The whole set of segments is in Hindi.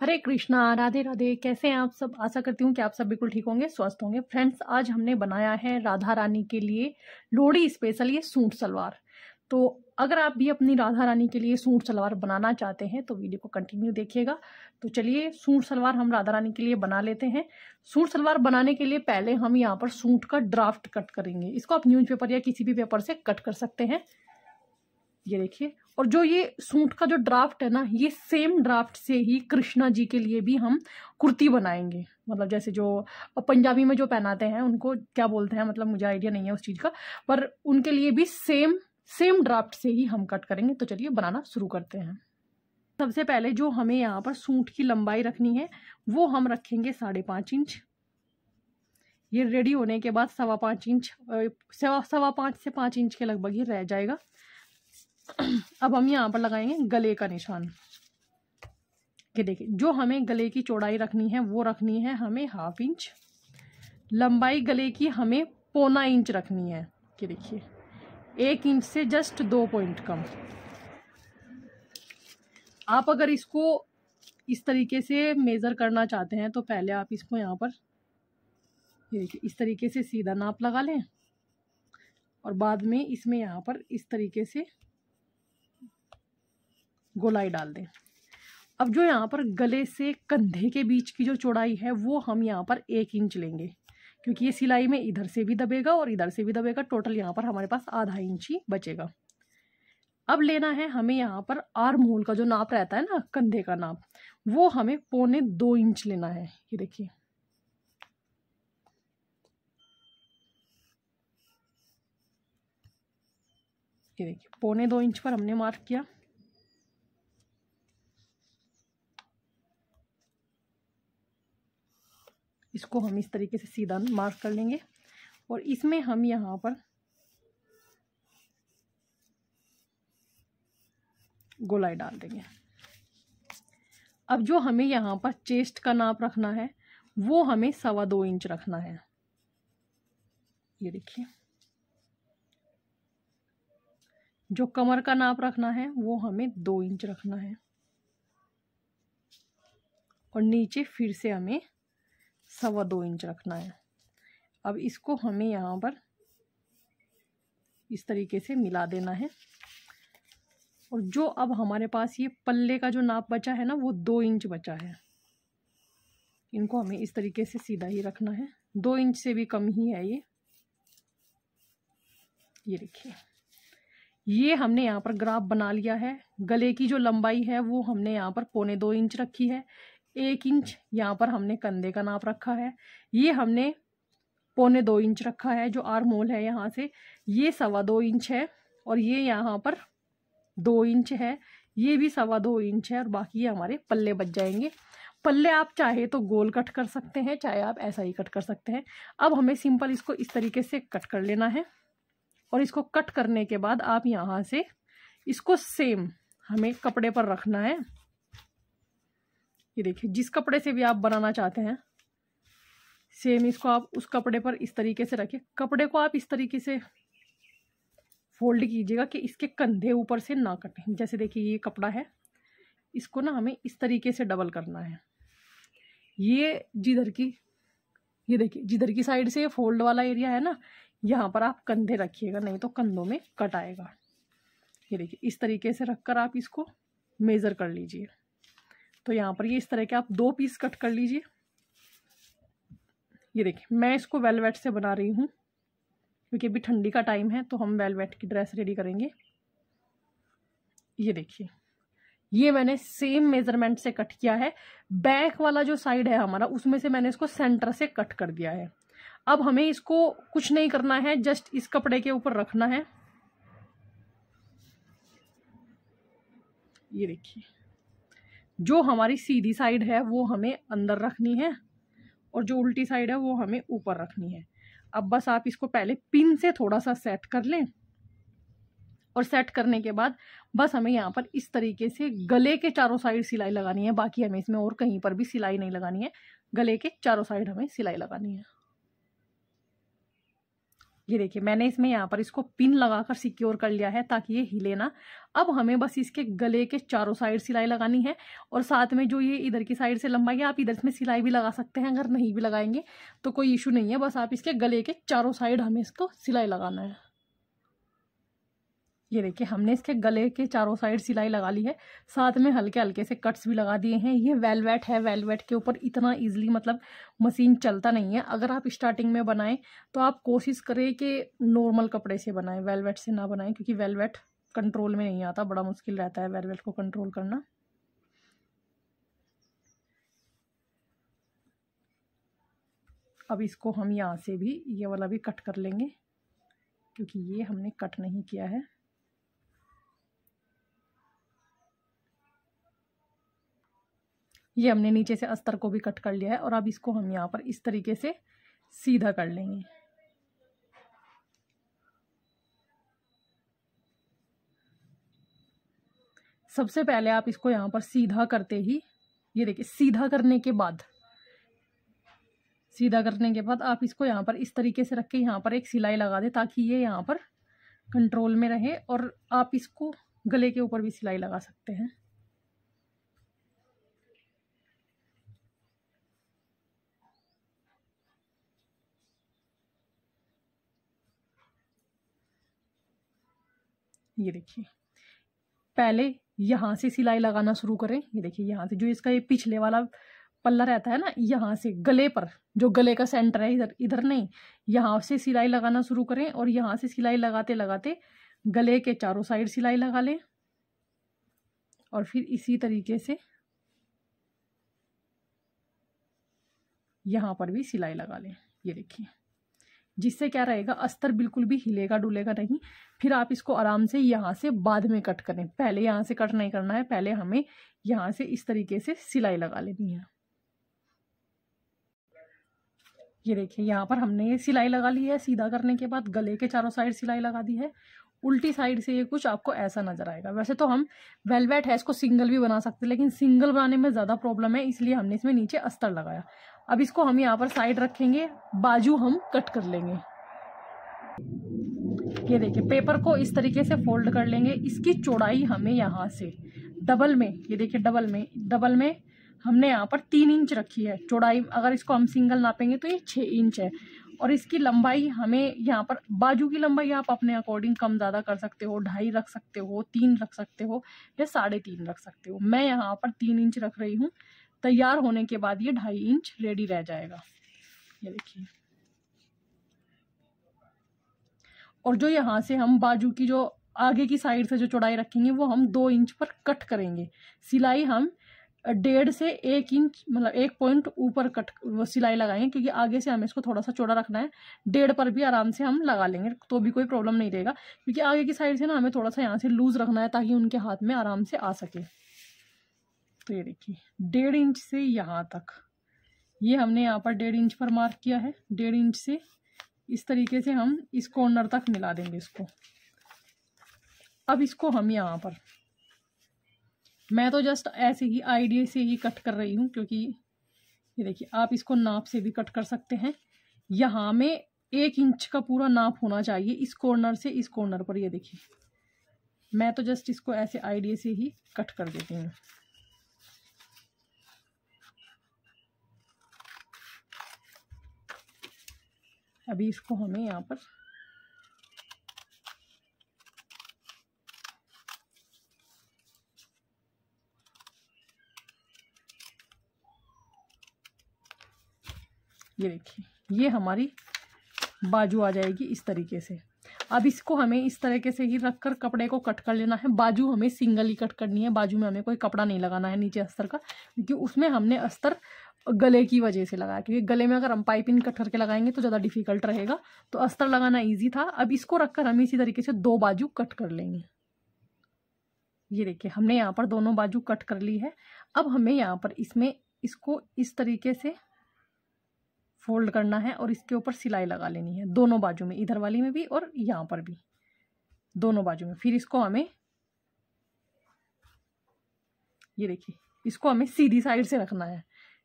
हरे कृष्णा राधे राधे कैसे हैं आप सब आशा करती हूँ कि आप सब बिल्कुल ठीक होंगे स्वस्थ होंगे फ्रेंड्स आज हमने बनाया है राधा रानी के लिए लोहड़ी स्पेशल ये सूट सलवार तो अगर आप भी अपनी राधा रानी के लिए सूट सलवार बनाना चाहते हैं तो वीडियो को कंटिन्यू देखिएगा तो चलिए सूट सलवार हम राधा रानी के लिए बना लेते हैं सूट सलवार बनाने के लिए पहले हम यहाँ पर सूट का ड्राफ्ट कट करेंगे इसको आप न्यूज़पेपर या किसी भी पेपर से कट कर सकते हैं ये देखिए और जो ये सूट का जो ड्राफ्ट है ना ये सेम ड्राफ्ट से ही कृष्णा जी के लिए भी हम कुर्ती बनाएंगे मतलब जैसे जो पंजाबी में जो पहनाते हैं उनको क्या बोलते हैं मतलब मुझे आइडिया नहीं है उस चीज़ का पर उनके लिए भी सेम सेम ड्राफ्ट से ही हम कट करेंगे तो चलिए बनाना शुरू करते हैं सबसे पहले जो हमें यहाँ पर सूट की लंबाई रखनी है वो हम रखेंगे साढ़े पाँच इंच ये रेडी होने के बाद सवा पाँच इंच सवा सवा पाँच से पाँच इंच के लगभग ही रह जाएगा अब हम यहाँ पर लगाएंगे गले का निशान कि देखिए जो हमें गले की चौड़ाई रखनी है वो रखनी है हमें हाफ इंच लंबाई गले की हमें पौना इंच रखनी है कि देखिए एक इंच से जस्ट दो पॉइंट कम आप अगर इसको इस तरीके से मेज़र करना चाहते हैं तो पहले आप इसको यहाँ पर ये देखिए इस तरीके से सीधा नाप लगा लें और बाद में इसमें यहाँ पर इस तरीके से गोलाई डाल दें अब जो यहाँ पर गले से कंधे के बीच की जो चौड़ाई है वो हम यहाँ पर एक इंच लेंगे क्योंकि ये सिलाई में इधर से भी दबेगा और इधर से भी दबेगा टोटल यहाँ पर हमारे पास आधा इंच ही बचेगा अब लेना है हमें यहाँ पर आर्म होल का जो नाप रहता है ना कंधे का नाप वो हमें पौने दो इंच लेना है ये देखिए ये देखिए पौने दो इंच पर हमने मार्क किया इसको हम इस तरीके से सीधा मार्क कर लेंगे और इसमें हम यहाँ पर गोलाई डाल देंगे अब जो हमें यहाँ पर चेस्ट का नाप रखना है वो हमें सवा दो इंच रखना है ये देखिए जो कमर का नाप रखना है वो हमें दो इंच रखना है और नीचे फिर से हमें सवा दो इंच रखना है अब इसको हमें यहाँ पर इस तरीके से मिला देना है और जो अब हमारे पास ये पल्ले का जो नाप बचा है ना वो दो इंच बचा है इनको हमें इस तरीके से सीधा ही रखना है दो इंच से भी कम ही है ये ये देखिए ये हमने यहाँ पर ग्राफ बना लिया है गले की जो लंबाई है वो हमने यहाँ पर पौने दो इंच रखी है एक इंच यहाँ पर हमने कंधे का नाप रखा है ये हमने पौने दो इंच रखा है जो आर मोल है यहाँ से ये सवा दो इंच है और ये यहाँ पर दो इंच है ये भी सवा दो इंच है और बाकी ये हमारे पल्ले बच जाएंगे पल्ले आप चाहे तो गोल कट कर सकते हैं चाहे आप ऐसा ही कट कर सकते हैं अब हमें सिंपल इसको इस तरीके से कट कर लेना है और इसको कट करने के बाद आप यहाँ से इसको सेम हमें कपड़े पर रखना है ये देखिए जिस कपड़े से भी आप बनाना चाहते हैं सेम इसको आप उस कपड़े पर इस तरीके से रखिए कपड़े को आप इस तरीके से फोल्ड कीजिएगा कि इसके कंधे ऊपर से ना कटें जैसे देखिए ये कपड़ा है इसको ना हमें इस तरीके से डबल करना है ये जिधर की ये देखिए जिधर की साइड से ये फोल्ड वाला एरिया है ना यहाँ पर आप कंधे रखिएगा नहीं तो कंधों में कट आएगा ये देखिए इस तरीके से रखकर आप इसको मेज़र कर लीजिए तो यहाँ पर ये इस तरह के आप दो पीस कट कर लीजिए ये देखिए मैं इसको वेलवेट से बना रही हूँ क्योंकि अभी ठंडी का टाइम है तो हम वेलवेट की ड्रेस रेडी करेंगे ये देखिए ये मैंने सेम मेजरमेंट से कट किया है बैक वाला जो साइड है हमारा उसमें से मैंने इसको सेंटर से कट कर दिया है अब हमें इसको कुछ नहीं करना है जस्ट इस कपड़े के ऊपर रखना है ये देखिए जो हमारी सीधी साइड है वो हमें अंदर रखनी है और जो उल्टी साइड है वो हमें ऊपर रखनी है अब बस आप इसको पहले पिन से थोड़ा सा सेट कर लें और सेट करने के बाद बस हमें यहाँ पर इस तरीके से गले के चारों साइड सिलाई लगानी है बाकी हमें इसमें और कहीं पर भी सिलाई नहीं लगानी है गले के चारों साइड हमें सिलाई लगानी है ये देखिए मैंने इसमें यहाँ पर इसको पिन लगाकर सिक्योर कर लिया है ताकि ये हिले ना अब हमें बस इसके गले के चारों साइड सिलाई लगानी है और साथ में जो ये इधर की साइड से लंबाई है आप इधर इसमें सिलाई भी लगा सकते हैं अगर नहीं भी लगाएंगे तो कोई इशू नहीं है बस आप इसके गले के चारों साइड हमें इसको सिलाई लगाना है ये देखिए हमने इसके गले के चारों साइड सिलाई लगा ली है साथ में हल्के हल्के से कट्स भी लगा दिए हैं ये वेलवेट है वेलवेट के ऊपर इतना इजीली मतलब मशीन चलता नहीं है अगर आप स्टार्टिंग में बनाएं तो आप कोशिश करें कि नॉर्मल कपड़े से बनाएं वेलवेट से ना बनाएं क्योंकि वेलवेट कंट्रोल में नहीं आता बड़ा मुश्किल रहता है वेलवेट को कंट्रोल करना अब इसको हम यहाँ से भी ये वाला भी कट कर लेंगे क्योंकि ये हमने कट नहीं किया है ये हमने नीचे से अस्तर को भी कट कर लिया है और अब इसको हम यहाँ पर इस तरीके से सीधा कर लेंगे सबसे पहले आप इसको यहाँ पर सीधा करते ही ये देखिए सीधा करने के बाद सीधा करने के बाद आप इसको यहाँ पर इस तरीके से रख के यहाँ पर एक सिलाई लगा दें ताकि ये यहाँ पर कंट्रोल में रहे और आप इसको गले के ऊपर भी सिलाई लगा सकते हैं ये देखिए पहले यहाँ से सिलाई लगाना शुरू करें ये देखिए यहाँ से जो इसका ये पिछले वाला पल्ला रहता है ना यहाँ से गले पर जो गले का सेंटर है इधर इधर नहीं यहाँ से सिलाई लगाना शुरू करें और यहाँ से सिलाई लगाते लगाते गले के चारों साइड सिलाई लगा लें और फिर इसी तरीके से यहाँ पर भी सिलाई लगा लें ये देखिए जिससे क्या रहेगा अस्तर बिल्कुल भी हिलेगा डुलेगा नहीं फिर आप इसको आराम से यहाँ से बाद में कट करें पहले यहाँ से कट नहीं करना है पहले हमें यहाँ से इस तरीके से सिलाई लगा लेनी है ये देखिए यहाँ पर हमने ये सिलाई लगा ली है सीधा करने के बाद गले के चारों साइड सिलाई लगा दी है उल्टी साइड से ये कुछ आपको ऐसा नजर आएगा वैसे तो हम वेलवेट है इसको सिंगल भी बना सकते हैं लेकिन सिंगल बनाने में ज़्यादा प्रॉब्लम है इसलिए हमने इसमें नीचे अस्तर लगाया अब इसको हम यहाँ पर साइड रखेंगे बाजू हम कट कर लेंगे ये देखिए पेपर को इस तरीके से फोल्ड कर लेंगे इसकी चौड़ाई हमें यहाँ से डबल में ये देखिए डबल में डबल में हमने यहाँ पर तीन इंच रखी है चौड़ाई अगर इसको हम सिंगल नापेंगे तो ये छः इंच है और इसकी लंबाई हमें यहाँ पर बाजू की लंबाई आप अपने अकॉर्डिंग कम ज़्यादा कर सकते हो ढाई रख सकते हो तीन रख सकते हो या साढ़े तीन रख सकते हो मैं यहाँ पर तीन इंच रख रही हूँ तैयार होने के बाद ये ढाई इंच रेडी रह जाएगा ये देखिए और जो यहाँ से हम बाजू की जो आगे की साइड से जो चौड़ाई रखेंगे वो हम दो इंच पर कट करेंगे सिलाई हम डेढ़ से एक इंच मतलब एक पॉइंट ऊपर कट सिलाई लगाएंगे क्योंकि आगे से हमें इसको थोड़ा सा चौड़ा रखना है डेढ़ पर भी आराम से हम लगा लेंगे तो भी कोई प्रॉब्लम नहीं रहेगा क्योंकि आगे की साइड से ना हमें थोड़ा सा यहाँ से लूज़ रखना है ताकि उनके हाथ में आराम से आ सके तो ये देखिए डेढ़ इंच से यहाँ तक ये हमने यहाँ पर डेढ़ इंच पर मार्क किया है डेढ़ इंच से इस तरीके से हम इस कॉर्नर तक मिला देंगे इसको अब इसको हम यहाँ पर मैं तो जस्ट ऐसे ही आइडिया से ही कट कर रही हूँ क्योंकि ये देखिए आप इसको नाप से भी कट कर सकते हैं यहाँ में एक इंच का पूरा नाप होना चाहिए इस कॉर्नर से इस कॉर्नर पर ये देखिए मैं तो जस्ट इसको ऐसे आइडिया से ही कट कर देती हूँ अभी इसको हमें यहाँ पर ये देखिए ये हमारी बाजू आ जाएगी इस तरीके से अब इसको हमें इस तरीके से ही रखकर कपड़े को कट कर लेना है बाजू हमें सिंगल ही कट करनी है बाजू में हमें कोई कपड़ा नहीं लगाना है नीचे अस्तर का क्योंकि उसमें हमने अस्तर गले की वजह से लगाया क्योंकि गले में अगर हम पाइपिंग कट करके लगाएंगे तो ज़्यादा डिफिकल्ट रहेगा तो अस्तर लगाना ईजी था अब इसको रखकर हम इसी तरीके से दो बाजू कट कर लेंगे ये देखिए हमने यहाँ पर दोनों बाजू कट कर ली है अब हमें यहाँ पर इसमें इसको इस तरीके से फोल्ड करना है और इसके ऊपर सिलाई लगा लेनी है दोनों बाजू में इधर वाली में भी और यहाँ पर भी दोनों बाजू में फिर इसको हमें ये देखिए इसको हमें सीधी साइड से रखना है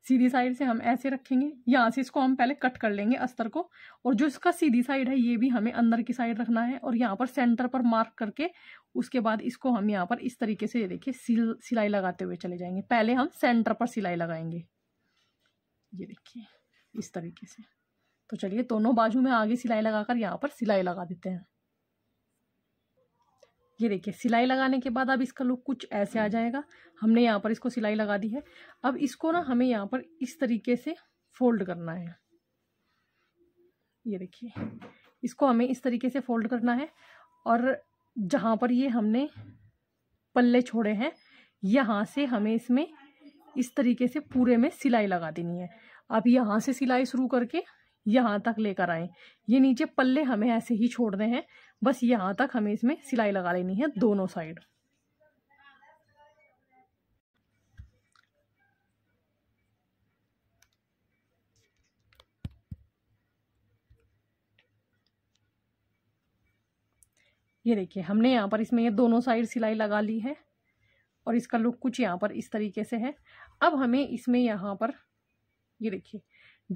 सीधी साइड से हम ऐसे रखेंगे यहाँ से इसको हम पहले कट कर लेंगे अस्तर को और जो इसका सीधी साइड है ये भी हमें अंदर की साइड रखना है और यहाँ पर सेंटर पर मार्क करके उसके बाद इसको हम यहाँ पर इस तरीके से देखिए सिल सिलाई लगाते हुए चले जाएंगे पहले हम सेंटर पर सिलाई लगाएंगे ये देखिए इस तरीके से तो चलिए दोनों बाजू में आगे सिलाई लगाकर यहाँ पर सिलाई लगा देते हैं ये देखिए सिलाई लगाने के बाद अब इसका लुक कुछ ऐसे आ हम्म। जाएगा हमने यहाँ पर इसको सिलाई लगा दी है अब इसको ना हमें यहाँ पर इस तरीके से फोल्ड करना है ये देखिए इसको हमें इस तरीके से फोल्ड करना है और जहाँ पर ये हमने पल्ले छोड़े हैं यहाँ से हमें इसमें इस तरीके से पूरे में सिलाई लगा देनी है अब यहाँ से सिलाई शुरू करके यहाँ तक लेकर आए ये नीचे पल्ले हमें ऐसे ही छोड़ने हैं बस यहाँ तक हमें इसमें सिलाई लगा लेनी है दोनों साइड ये देखिए हमने यहाँ पर इसमें ये दोनों साइड सिलाई लगा ली है और इसका लुक कुछ यहाँ पर इस तरीके से है अब हमें इसमें यहाँ पर ये देखिए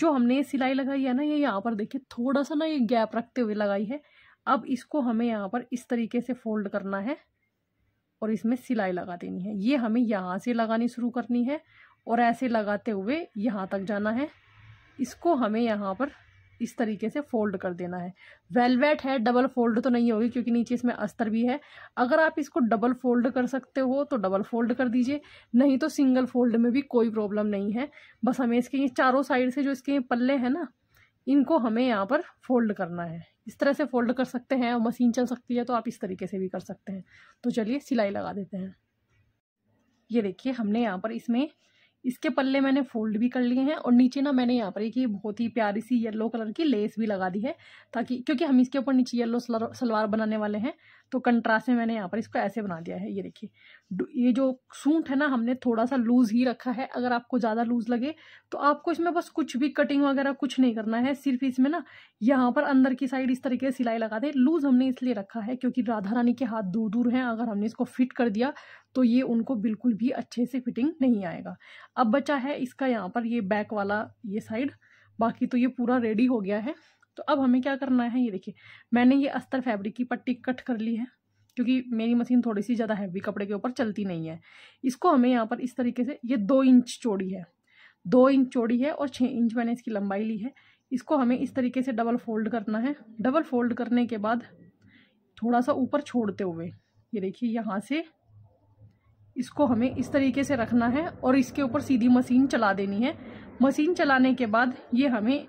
जो हमने सिलाई लगाई है ना ये यहाँ पर देखिए थोड़ा सा ना ये गैप रखते हुए लगाई है अब इसको हमें यहाँ पर इस तरीके से फोल्ड करना है और इसमें सिलाई लगा देनी है ये हमें यहाँ से लगानी शुरू करनी है और ऐसे लगाते हुए यहाँ तक जाना है इसको हमें यहाँ पर इस तरीके से फोल्ड कर देना है वेलवेट है डबल फोल्ड तो नहीं होगी क्योंकि नीचे इसमें अस्तर भी है अगर आप इसको डबल फोल्ड कर सकते हो तो डबल फोल्ड कर दीजिए नहीं तो सिंगल फोल्ड में भी कोई प्रॉब्लम नहीं है बस हमें इसके ये चारों साइड से जो इसके पल्ले हैं ना इनको हमें यहाँ पर फोल्ड करना है इस तरह से फोल्ड कर सकते हैं और मशीन चल सकती है तो आप इस तरीके से भी कर सकते हैं तो चलिए सिलाई लगा देते हैं ये देखिए हमने यहाँ पर इसमें इसके पल्ले मैंने फोल्ड भी कर लिए हैं और नीचे ना मैंने यहाँ पर एक बहुत ही प्यारी सी येलो कलर की लेस भी लगा दी है ताकि क्योंकि हम इसके ऊपर नीचे येलो सलवार बनाने वाले हैं तो कंट्रास्ट में मैंने यहाँ पर इसको ऐसे बना दिया है ये देखिए ये जो सूट है ना हमने थोड़ा सा लूज़ ही रखा है अगर आपको ज़्यादा लूज़ लगे तो आपको इसमें बस कुछ भी कटिंग वगैरह कुछ नहीं करना है सिर्फ इसमें ना यहाँ पर अंदर की साइड इस तरीके से सिलाई लगा दें लूज़ हमने इसलिए रखा है क्योंकि राधा रानी के हाथ दूर दूर हैं अगर हमने इसको फिट कर दिया तो ये उनको बिल्कुल भी अच्छे से फिटिंग नहीं आएगा अब बचा है इसका यहाँ पर ये बैक वाला ये साइड बाकी तो ये पूरा रेडी हो गया है तो अब हमें क्या करना है ये देखिए मैंने ये अस्तर फैब्रिक की पट्टी कट कर ली है क्योंकि मेरी मशीन थोड़ी सी ज़्यादा हैवी कपड़े के ऊपर चलती नहीं है इसको हमें यहाँ पर इस तरीके से ये दो इंच चौड़ी है दो इंच चौड़ी है और छः इंच मैंने इसकी लंबाई ली है इसको हमें इस तरीके से डबल फोल्ड करना है डबल फोल्ड करने के बाद थोड़ा सा ऊपर छोड़ते हुए ये देखिए यहाँ से इसको हमें इस तरीके से रखना है और इसके ऊपर सीधी मशीन चला देनी है मशीन चलाने के बाद ये हमें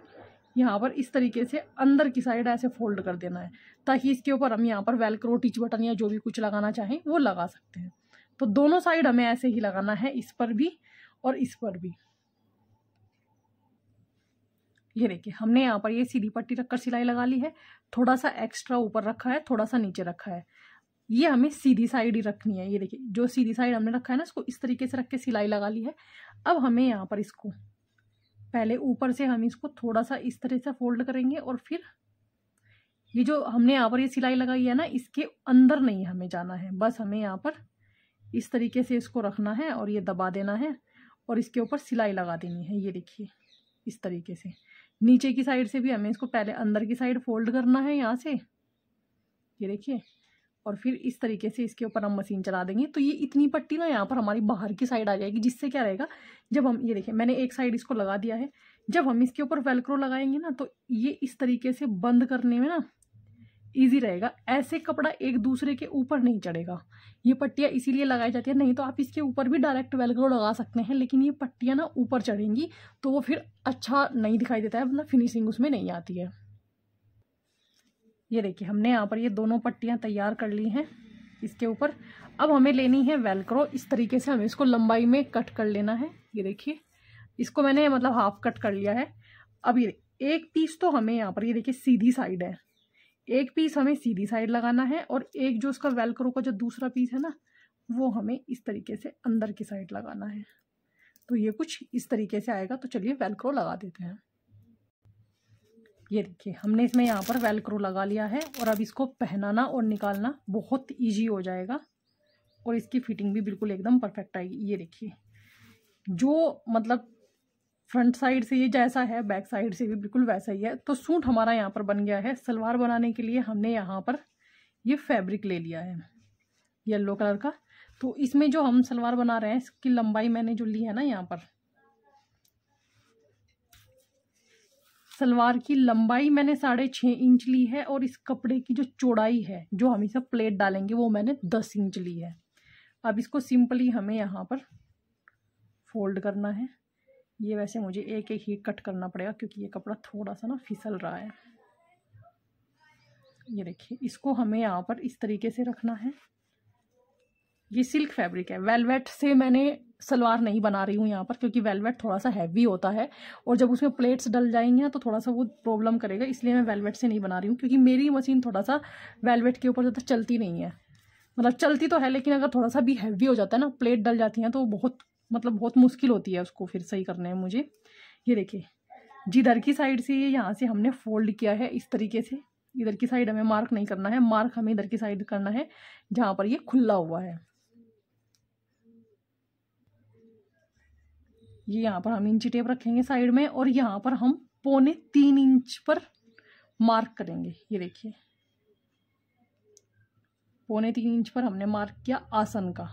यहाँ पर इस तरीके से अंदर की साइड ऐसे फोल्ड कर देना है ताकि इसके ऊपर हम यहाँ पर वेलक्रो टिच बटन या जो भी कुछ लगाना चाहें वो लगा सकते हैं तो दोनों साइड हमें ऐसे ही लगाना है इस पर भी और इस पर भी ये देखिए हमने यहाँ पर ये सीधी पट्टी रखकर सिलाई लगा ली है थोड़ा सा एक्स्ट्रा ऊपर रखा है थोड़ा सा नीचे रखा है ये हमें सीधी साइड ही रखनी है ये देखिए जो सीधी साइड हमने रखा है ना इसको इस तरीके से रख के सिलाई लगा ली है अब हमें यहाँ पर इसको पहले ऊपर से हम इसको थोड़ा सा इस तरह से फोल्ड करेंगे और फिर ये जो हमने यहाँ पर ये सिलाई लगाई है ना इसके अंदर नहीं हमें जाना है बस हमें यहाँ पर इस तरीके से इसको रखना है और ये दबा देना है और इसके ऊपर सिलाई लगा देनी है ये देखिए इस तरीके से नीचे की साइड से भी हमें इसको पहले अंदर की साइड फोल्ड करना है यहाँ से ये देखिए और फिर इस तरीके से इसके ऊपर हम मशीन चला देंगे तो ये इतनी पट्टी ना यहाँ पर हमारी बाहर की साइड आ जाएगी जिससे क्या रहेगा जब हम ये देखें मैंने एक साइड इसको लगा दिया है जब हम इसके ऊपर वेलक्रो लगाएंगे ना तो ये इस तरीके से बंद करने में ना ईजी रहेगा ऐसे कपड़ा एक दूसरे के ऊपर नहीं चढ़ेगा ये पट्टियाँ इसीलिए लगाई जाती है नहीं तो आप इसके ऊपर भी डायरेक्ट वेलक्रो लगा सकते हैं लेकिन ये पट्टियाँ ना ऊपर चढ़ेंगी तो वो फिर अच्छा नहीं दिखाई देता है मतलब फिनिशिंग उसमें नहीं आती है ये देखिए हमने यहाँ पर ये दोनों पट्टियाँ तैयार कर ली हैं इसके ऊपर अब हमें लेनी है वेलक्रो इस तरीके से हमें इसको लंबाई में कट कर लेना है ये देखिए इसको मैंने मतलब हाफ कट कर लिया है अब ये एक पीस तो हमें यहाँ पर ये देखिए सीधी साइड है एक पीस हमें सीधी साइड लगाना है और एक जो उसका वेलक्रो का जो दूसरा पीस है ना वो हमें इस तरीके से अंदर की साइड लगाना है तो ये कुछ इस तरीके से आएगा तो चलिए वेलक्रो लगा देते हैं ये देखिए हमने इसमें यहाँ पर वेलक्रो लगा लिया है और अब इसको पहनाना और निकालना बहुत ईजी हो जाएगा और इसकी फिटिंग भी बिल्कुल एकदम परफेक्ट आएगी ये देखिए जो मतलब फ्रंट साइड से ये जैसा है बैक साइड से भी बिल्कुल वैसा ही है तो सूट हमारा यहाँ पर बन गया है सलवार बनाने के लिए हमने यहाँ पर ये फैब्रिक ले लिया है येल्लो कलर का तो इसमें जो हम सलवार बना रहे हैं इसकी लंबाई मैंने जो ली है ना यहाँ पर सलवार की लंबाई मैंने साढ़े छः इंच ली है और इस कपड़े की जो चौड़ाई है जो हम इसे प्लेट डालेंगे वो मैंने दस इंच ली है अब इसको सिंपली हमें यहाँ पर फोल्ड करना है ये वैसे मुझे एक एक ही कट करना पड़ेगा क्योंकि ये कपड़ा थोड़ा सा ना फिसल रहा है ये देखिए इसको हमें यहाँ पर इस तरीके से रखना है ये सिल्क फैब्रिक है वेलवेट से मैंने सलवार नहीं बना रही हूँ यहाँ पर क्योंकि वेलवेट थोड़ा सा हैवी होता है और जब उसमें प्लेट्स डल जाएंगे तो थोड़ा सा वो प्रॉब्लम करेगा इसलिए मैं वेलवेट से नहीं बना रही हूँ क्योंकि मेरी मशीन थोड़ा सा वेलवेट के ऊपर ज़्यादा चलती नहीं है मतलब चलती तो है लेकिन अगर थोड़ा सा भी हैवी हो जाता है ना प्लेट डल जाती हैं तो बहुत मतलब बहुत मुश्किल होती है उसको फिर सही करने में मुझे ये देखिए जिधर की साइड से ये यहाँ से हमने फोल्ड किया है इस तरीके से इधर की साइड हमें मार्क नहीं करना है मार्क हमें इधर की साइड करना है जहाँ पर ये खुला हुआ है ये यहाँ पर हम इंची टेप रखेंगे साइड में और यहाँ पर हम पौने तीन इंच पर मार्क करेंगे ये देखिए पौने तीन इंच पर हमने मार्क किया आसन का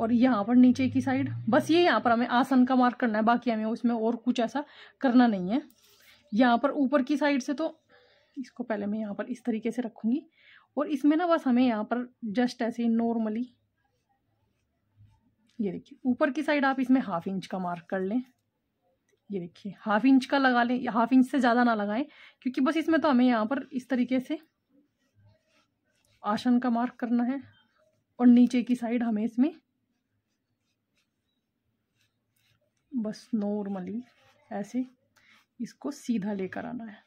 और यहाँ पर नीचे की साइड बस ये यहाँ पर हमें आसन का मार्क करना है बाकी हमें उसमें और कुछ ऐसा करना नहीं है यहाँ पर ऊपर की साइड से तो इसको पहले मैं यहाँ पर इस तरीके से रखूँगी और इसमें ना बस हमें यहाँ पर जस्ट ऐसे नॉर्मली ये देखिए ऊपर की साइड आप इसमें हाफ इंच का मार्क कर लें ये देखिए हाफ इंच का लगा लें या हाफ इंच से ज़्यादा ना लगाएं क्योंकि बस इसमें तो हमें यहाँ पर इस तरीके से आसन का मार्क करना है और नीचे की साइड हमें इसमें बस नॉर्मली ऐसे इसको सीधा लेकर आना है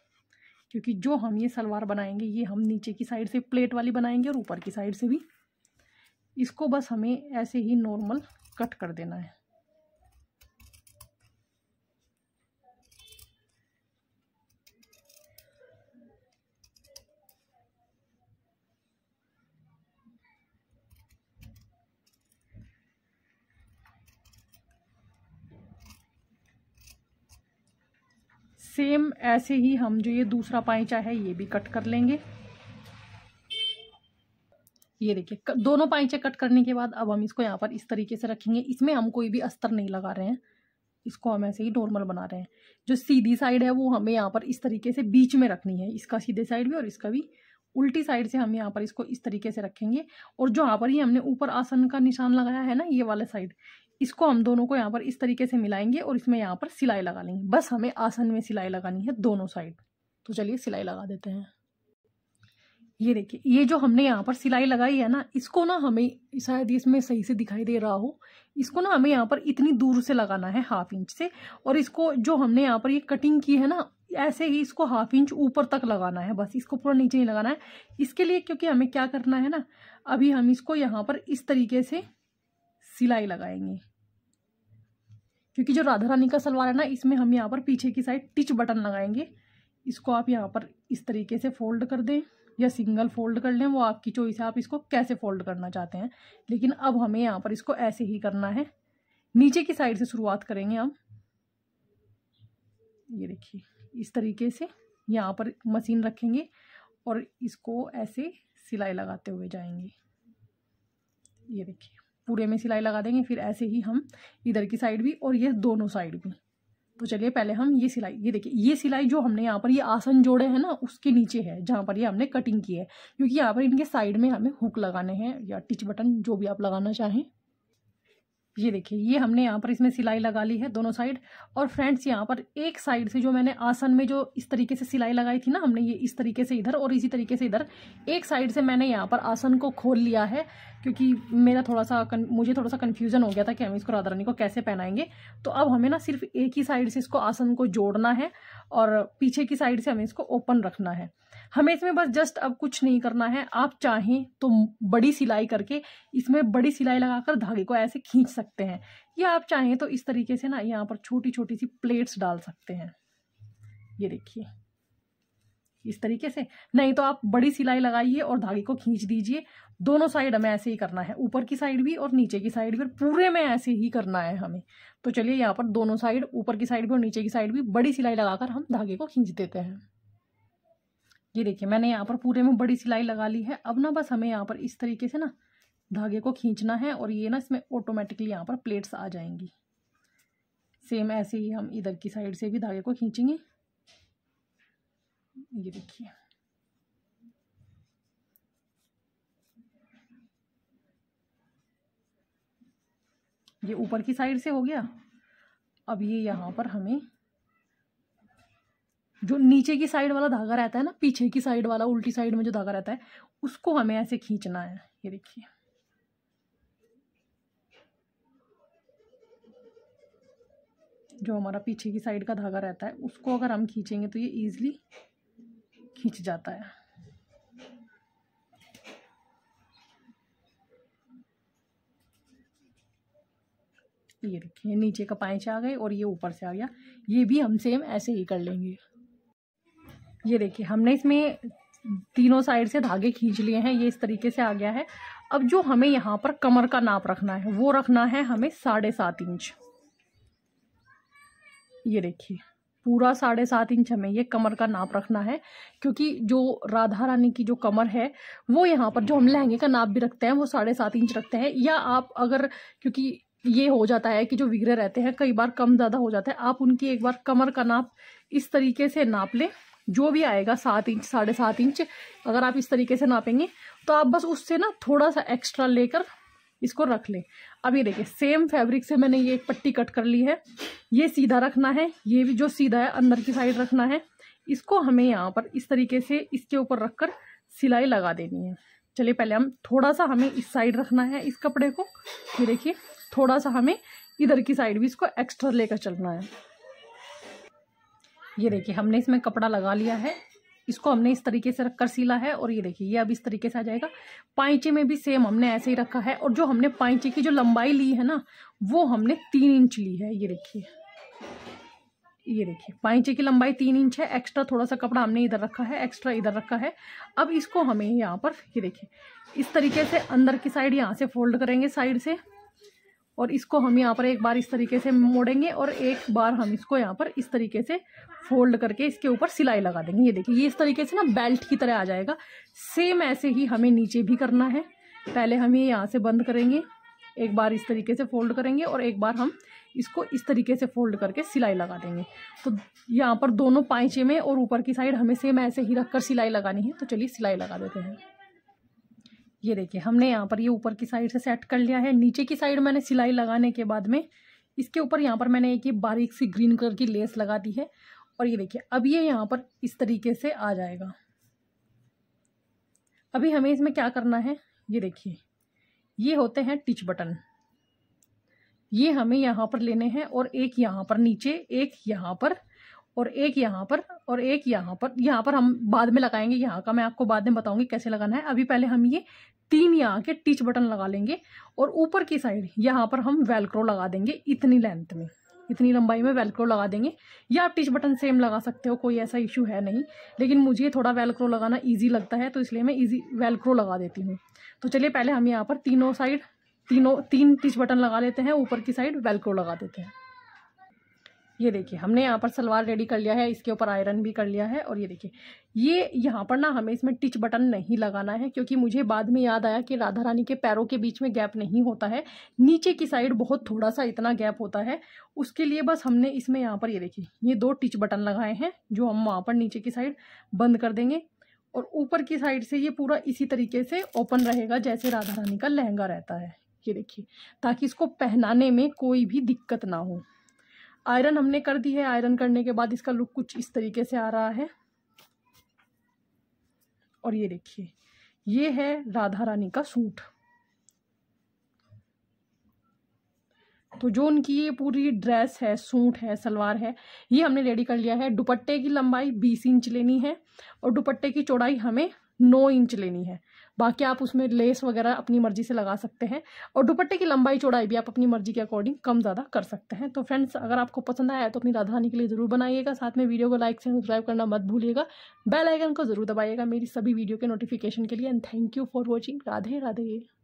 क्योंकि जो हम ये सलवार बनाएंगे ये हम नीचे की साइड से प्लेट वाली बनाएंगे और ऊपर की साइड से भी इसको बस हमें ऐसे ही नॉर्मल कट कर देना है सेम ऐसे ही हम जो ये दूसरा पाइचा है ये भी कट कर लेंगे ये देखिए दोनों पाइचे कट करने के बाद अब हम इसको यहाँ पर इस तरीके से रखेंगे इसमें हम कोई भी अस्तर नहीं लगा रहे हैं इसको हम ऐसे ही नॉर्मल बना रहे हैं जो सीधी साइड है वो हमें यहाँ पर इस तरीके से बीच में रखनी है इसका सीधे साइड भी और इसका भी उल्टी साइड से हम यहाँ पर इसको इस तरीके से रखेंगे और जो यहाँ पर ही हमने ऊपर आसन का निशान लगाया है ना ये वाला साइड इसको हम दोनों को यहाँ पर इस तरीके से मिलाएंगे और इसमें यहाँ पर सिलाई लगा लेंगे बस हमें आसन में सिलाई लगानी है दोनों साइड तो चलिए सिलाई लगा देते हैं ये देखिए ये जो हमने यहाँ पर सिलाई लगाई है ना इसको ना हमें शायद इसमें सही से दिखाई दे रहा हो इसको ना हमें यहाँ पर इतनी दूर से लगाना है हाफ इंच से और इसको जो हमने यहाँ पर ये कटिंग की है ना ऐसे ही इसको हाफ इंच ऊपर तक लगाना है बस इसको पूरा नीचे नहीं लगाना है इसके लिए क्योंकि हमें क्या करना है ना अभी हम इसको यहाँ पर इस तरीके से सिलाई लगाएंगे क्योंकि जो राधा रानी का सलवार है ना इसमें हम यहाँ पर पीछे की साइड टिच बटन लगाएंगे इसको आप यहाँ पर इस तरीके से फोल्ड कर दें या सिंगल फोल्ड कर लें वो आपकी चॉइस है आप इसको कैसे फोल्ड करना चाहते हैं लेकिन अब हमें यहाँ पर इसको ऐसे ही करना है नीचे की साइड से शुरुआत करेंगे हम ये देखिए इस तरीके से यहाँ पर मशीन रखेंगे और इसको ऐसे सिलाई लगाते हुए जाएंगे ये देखिए पूरे में सिलाई लगा देंगे फिर ऐसे ही हम इधर की साइड भी और ये दोनों साइड भी तो चलिए पहले हम ये सिलाई ये देखिए ये सिलाई जो हमने यहाँ पर ये आसन जोड़े हैं ना उसके नीचे है जहाँ पर ये हमने कटिंग की है क्योंकि यहाँ पर इनके साइड में हमें हुक लगाने हैं या टिच बटन जो भी आप लगाना चाहें ये देखिए ये हमने यहाँ पर इसमें सिलाई लगा ली है दोनों साइड और फ्रेंड्स यहाँ पर एक साइड से जो मैंने आसन में जो इस तरीके से सिलाई लगाई थी ना हमने ये इस तरीके से इधर और इसी तरीके से इधर एक साइड से मैंने यहाँ पर आसन को खोल लिया है क्योंकि मेरा थोड़ा सा कन, मुझे थोड़ा सा कन्फ्यूज़न हो गया था कि हम इसको राधा रानी को कैसे पहनाएंगे तो अब हमें ना सिर्फ एक ही साइड से इसको आसन को जोड़ना है और पीछे की साइड से हमें इसको ओपन रखना है हमें इसमें बस जस्ट अब कुछ नहीं करना है आप चाहें तो बड़ी सिलाई करके इसमें बड़ी सिलाई लगाकर धागे को ऐसे खींच सकते हैं या आप चाहें तो इस तरीके से ना यहाँ पर छोटी छोटी सी प्लेट्स डाल सकते हैं ये देखिए इस तरीके से नहीं तो आप बड़ी सिलाई लगाइए और धागे को खींच दीजिए दोनों साइड हमें ऐसे ही करना है ऊपर की साइड भी और नीचे की साइड भी और पूरे में ऐसे ही करना है हमें तो चलिए यहाँ पर दोनों साइड ऊपर की साइड भी और नीचे की साइड भी बड़ी सिलाई लगाकर हम धागे को खींच देते हैं ये देखिए मैंने यहाँ पर पूरे में बड़ी सिलाई लगा ली है अब ना बस हमें यहाँ पर इस तरीके से ना धागे को खींचना है और ये ना इसमें ऑटोमेटिकली यहाँ पर प्लेट्स आ जाएंगी सेम ऐसे ही हम इधर की साइड से भी धागे को खींचेंगे ये देखिए ये ऊपर की साइड से हो गया अब ये यहाँ पर हमें जो नीचे की साइड वाला धागा रहता है ना पीछे की साइड वाला उल्टी साइड में जो धागा रहता है उसको हमें ऐसे खींचना है ये देखिए जो हमारा पीछे की साइड का धागा रहता है उसको अगर हम खींचेंगे तो ये इजिली खींच जाता है ये देखिए नीचे का से आ गए और ये ऊपर से आ गया ये भी हम सेम ऐसे ही कर लेंगे ये देखिए हमने इसमें तीनों साइड से धागे खींच लिए हैं ये इस तरीके से आ गया है अब जो हमें यहाँ पर कमर का नाप रखना है वो रखना है हमें साढ़े सात इंच ये देखिए पूरा साढ़े सात इंच हमें ये कमर का नाप रखना है क्योंकि जो राधा रानी की जो कमर है वो यहाँ पर जो हम लहंगे का नाप भी रखते हैं वो साढ़े सात इंच रखते हैं या आप अगर क्योंकि ये हो जाता है कि जो विग्रह रहते हैं कई बार कम ज़्यादा हो जाता है आप उनकी एक बार कमर का नाप इस तरीके से नाप लें जो भी आएगा सात इंच साढ़े सात इंच अगर आप इस तरीके से नापेंगे तो आप बस उससे ना थोड़ा सा एक्स्ट्रा लेकर इसको रख लें अभी देखिए सेम फैब्रिक से मैंने ये एक पट्टी कट कर ली है ये सीधा रखना है ये भी जो सीधा है अंदर की साइड रखना है इसको हमें यहाँ पर इस तरीके से इसके ऊपर कर सिलाई लगा देनी है चलिए पहले हम थोड़ा सा हमें इस साइड रखना है इस कपड़े को ये देखिए थोड़ा सा हमें इधर की साइड भी इसको एक्स्ट्रा लेकर चलना है ये देखिए हमने इसमें कपड़ा लगा लिया है इसको हमने इस तरीके से रखकर सीला है और ये देखिए ये अब इस तरीके से आ जाएगा पाइचे में भी सेम हमने ऐसे ही रखा है और जो हमने पाइचे की जो लंबाई ली है ना वो हमने तीन इंच ली है ये देखिए ये देखिए पाइचे की लंबाई तीन इंच है एक्स्ट्रा थोड़ा सा कपड़ा हमने इधर रखा है एक्स्ट्रा इधर रखा है अब इसको हमें यहाँ पर ये देखिए इस तरीके से अंदर की साइड यहाँ से फोल्ड करेंगे साइड से और इसको हम यहाँ पर एक बार इस तरीके से मोड़ेंगे और एक बार हम इसको यहाँ पर इस तरीके से फोल्ड करके इसके ऊपर सिलाई लगा देंगे ये देखिए ये इस तरीके से ना बेल्ट की तरह आ जाएगा सेम ऐसे ही हमें नीचे भी करना है पहले हम ये यहाँ से बंद करेंगे एक बार इस तरीके से फोल्ड करेंगे और एक बार हम इसको इस तरीके से फोल्ड करके सिलाई लगा देंगे तो यहाँ पर दोनों पाइचे में और ऊपर की साइड हमें सेम ऐसे ही रखकर सिलाई लगानी है तो चलिए सिलाई लगा देते हैं ये देखिए हमने यहाँ पर ये ऊपर की साइड से सेट कर लिया है नीचे की साइड मैंने सिलाई लगाने के बाद में इसके ऊपर यहाँ पर मैंने एक ये बारीक सी ग्रीन कलर की लेस लगा दी है और ये देखिए अब ये यहाँ पर इस तरीके से आ जाएगा अभी हमें इसमें क्या करना है ये देखिए ये होते हैं टिच बटन ये हमें यहाँ पर लेने हैं और एक यहाँ पर नीचे एक यहाँ पर और एक यहाँ पर और एक यहाँ पर यहाँ पर हम बाद में लगाएंगे यहाँ का मैं आपको बाद में बताऊंगी कैसे लगाना है अभी पहले हम ये तीन यहाँ के टिच बटन लगा लेंगे और ऊपर की साइड यहाँ पर हम वेलक्रो लगा देंगे इतनी लेंथ में इतनी लंबाई में वेलक्रो लगा देंगे या आप टिच बटन सेम लगा सकते हो कोई ऐसा इशू है नहीं लेकिन मुझे थोड़ा वेलक्रो लगाना ईजी लगता है तो इसलिए मैं ईजी वेलक्रो लगा देती हूँ तो चलिए पहले हम यहाँ पर तीनों साइड तीनों तीन टिच बटन लगा लेते हैं ऊपर की साइड वेलक्रो लगा देते हैं ये देखिए हमने यहाँ पर सलवार रेडी कर लिया है इसके ऊपर आयरन भी कर लिया है और ये देखिए ये यहाँ पर ना हमें इसमें टिच बटन नहीं लगाना है क्योंकि मुझे बाद में याद आया कि राधा रानी के पैरों के बीच में गैप नहीं होता है नीचे की साइड बहुत थोड़ा सा इतना गैप होता है उसके लिए बस हमने इसमें यहाँ पर ये देखिए ये दो टिच बटन लगाए हैं जो हम वहाँ पर नीचे की साइड बंद कर देंगे और ऊपर की साइड से ये पूरा इसी तरीके से ओपन रहेगा जैसे राधा रानी का लहंगा रहता है ये देखिए ताकि इसको पहनाने में कोई भी दिक्कत ना हो आयरन हमने कर दी है आयरन करने के बाद इसका लुक कुछ इस तरीके से आ रहा है और ये देखिए ये है राधा रानी का सूट तो जो उनकी ये पूरी ड्रेस है सूट है सलवार है ये हमने रेडी कर लिया है दुपट्टे की लंबाई बीस इंच लेनी है और दुपट्टे की चौड़ाई हमें नौ इंच लेनी है बाकी आप उसमें लेस वगैरह अपनी मर्जी से लगा सकते हैं और दुपट्टे की लंबाई चौड़ाई भी आप अपनी मर्जी के अकॉर्डिंग कम ज़्यादा कर सकते हैं तो फ्रेंड्स अगर आपको पसंद आया तो अपनी राधानी के लिए ज़रूर बनाइएगा साथ में वीडियो को लाइक से सब्सक्राइब करना मत भूलिएगा बेल आइकन को ज़रूर दबाइएगा मेरी सभी वीडियो के नोटिफिकेशन के लिए and thank you for watching Radhe Radhe